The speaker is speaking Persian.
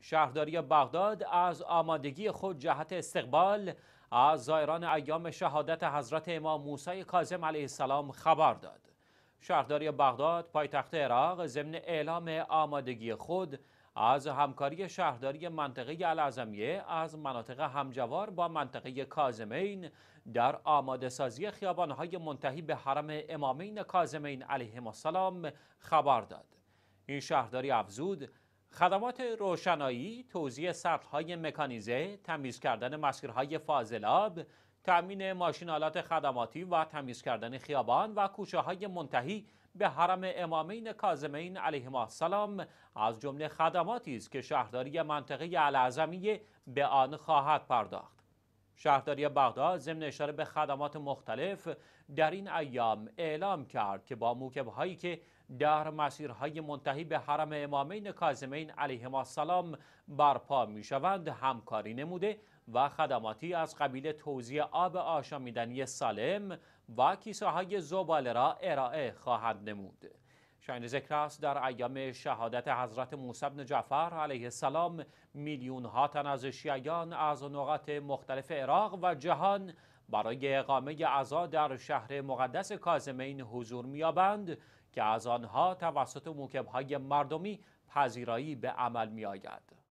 شهرداری بغداد از آمادگی خود جهت استقبال از زائران ایام شهادت حضرت امام موسی کاظم علیه السلام خبر داد. شهرداری بغداد پایتخت عراق ضمن اعلام آمادگی خود از همکاری شهرداری منطقه العظمیه از مناطق همجوار با منطقه کازمین در آماده سازی خیابانهای منتهی به حرم امامین کازمین علیهم السلام خبر داد. این شهرداری افزود خدمات روشنایی، توزیع سطل‌های مکانیزه، تمیز کردن مسیرهای فاضلاب، تأمین ماشینالات خدماتی و تمیز کردن خیابان و کوچه های منتهی به حرم امامین کاظمین علیهما السلام از جمله خدماتی است که شهرداری منطقه الاعظمیه به آن خواهد پرداخت. شهرداری بغداد ضمن اشاره به خدمات مختلف در این ایام اعلام کرد که با موکب هایی که در مسیرهای منتهی به حرم امامین کاظمین علیهما السلام برپا می شوند همکاری نموده و خدماتی از قبیل توزیع آب آشامیدنی سالم و کیسه های زباله را ارائه خواهد نمود. شاین ذکر است در ایام شهادت حضرت موسی بن جعفر علیه السلام میلیون ها تن از شیعیان از نقاط مختلف عراق و جهان برای اقامه عزا در شهر مقدس کازمین حضور میابند که از آنها توسط موکبهای مردمی پذیرایی به عمل میآید.